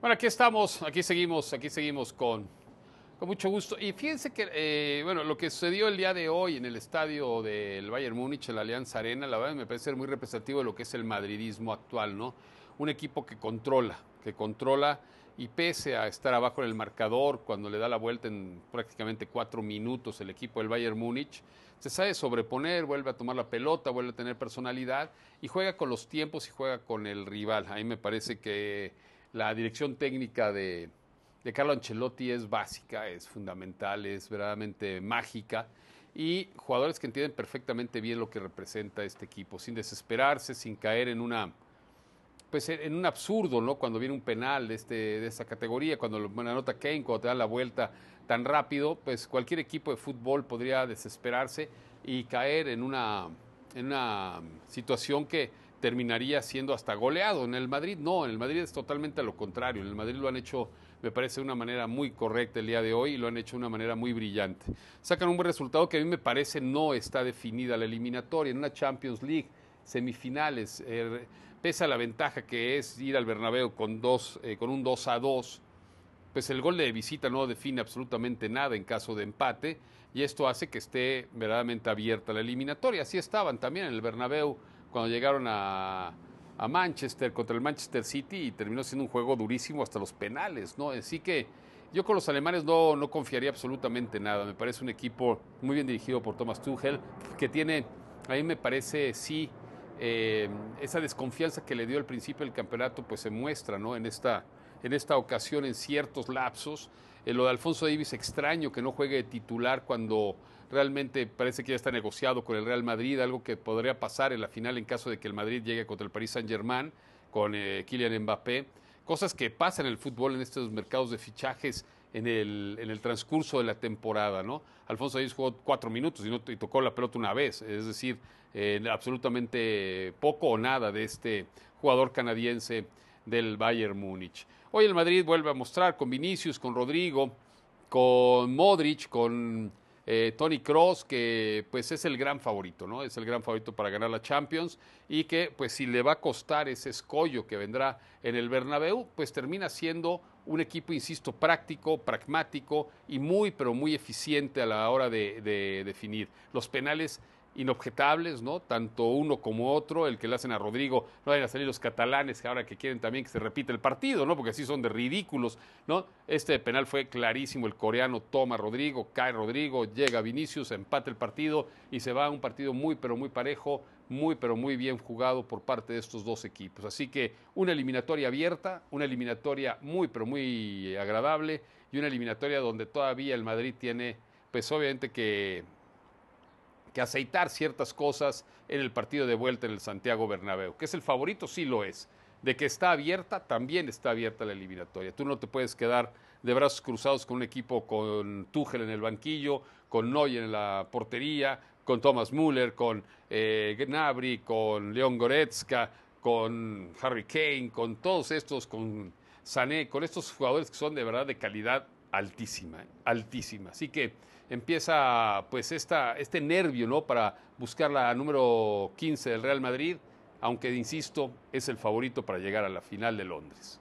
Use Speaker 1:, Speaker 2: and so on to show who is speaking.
Speaker 1: Bueno, aquí estamos, aquí seguimos, aquí seguimos con, con mucho gusto. Y fíjense que, eh, bueno, lo que sucedió el día de hoy en el estadio del Bayern Múnich, en la Alianza Arena, la verdad me parece ser muy representativo de lo que es el madridismo actual, ¿no? Un equipo que controla, que controla y pese a estar abajo en el marcador, cuando le da la vuelta en prácticamente cuatro minutos el equipo del Bayern Múnich, se sabe sobreponer, vuelve a tomar la pelota, vuelve a tener personalidad y juega con los tiempos y juega con el rival. Ahí me parece que la dirección técnica de, Carlo Ancelotti es básica, es fundamental, es verdaderamente mágica y jugadores que entienden perfectamente bien lo que representa este equipo, sin desesperarse, sin caer en una pues en un absurdo, ¿no? Cuando viene un penal de, este, esta categoría, cuando la nota Kane, cuando te da la vuelta tan rápido, pues cualquier equipo de fútbol podría desesperarse y caer en una, en una situación que terminaría siendo hasta goleado. En el Madrid no, en el Madrid es totalmente a lo contrario. En el Madrid lo han hecho, me parece, de una manera muy correcta el día de hoy y lo han hecho de una manera muy brillante. Sacan un buen resultado que a mí me parece no está definida la eliminatoria. En una Champions League, semifinales, eh, pese a la ventaja que es ir al Bernabéu con, dos, eh, con un 2 a 2. Pues el gol de visita no define absolutamente nada en caso de empate y esto hace que esté verdaderamente abierta la eliminatoria. Así estaban también en el Bernabéu cuando llegaron a, Manchester contra el Manchester City y terminó siendo un juego durísimo hasta los penales, ¿no? Así que yo con los alemanes no, no confiaría absolutamente nada. Me parece un equipo muy bien dirigido por Thomas Tuchel, que tiene, a mí me parece, sí, eh, esa desconfianza que le dio al principio del campeonato, pues se muestra, ¿no? En esta en esta ocasión en ciertos lapsos. Eh, lo de Alfonso Davis extraño que no juegue de titular cuando realmente parece que ya está negociado con el Real Madrid, algo que podría pasar en la final en caso de que el Madrid llegue contra el Paris Saint-Germain con eh, Kylian Mbappé. Cosas que pasan en el fútbol en estos mercados de fichajes en el, en el transcurso de la temporada, ¿no? Alfonso Davis jugó cuatro minutos y, no, tocó la pelota una vez, es decir, eh, absolutamente poco o nada de este jugador canadiense del Bayern Múnich. Hoy el Madrid vuelve a mostrar con Vinicius, con Rodrigo, con Modric, con eh, Tony Cross, que pues es el gran favorito, ¿no? Es el gran favorito para ganar la Champions y que pues si le va a costar ese escollo que vendrá en el Bernabéu, pues termina siendo un equipo, insisto, práctico, pragmático y muy, pero muy eficiente a la hora de, de definir. Los penales inobjetables, ¿no? Tanto uno como otro, el que le hacen a Rodrigo, no vayan a salir los catalanes que ahora que quieren también que se repita el partido, ¿no? Porque así son de ridículos, ¿no? Este penal fue clarísimo, el coreano toma Rodrigo, cae Rodrigo, llega Vinicius, empata el partido y se va a un partido muy pero muy parejo, muy pero muy bien jugado por parte de estos dos equipos. Así que una eliminatoria abierta, una eliminatoria muy pero muy agradable y una eliminatoria donde todavía el Madrid tiene pues obviamente que que aceitar ciertas cosas en el partido de vuelta en el Santiago Bernabéu. Que es el favorito, sí lo es. De que está abierta, también está abierta la eliminatoria. Tú no te puedes quedar de brazos cruzados con un equipo con Tuchel en el banquillo, con Noy en la portería, con Thomas Müller, con eh, Gnabry, con León Goretzka, con Harry Kane, con todos estos, con Sané, con estos jugadores que son de verdad de calidad altísima, altísima. Así que empieza pues esta, este nervio ¿no? para buscar la número 15 del Real Madrid, aunque insisto, es el favorito para llegar a la final de Londres.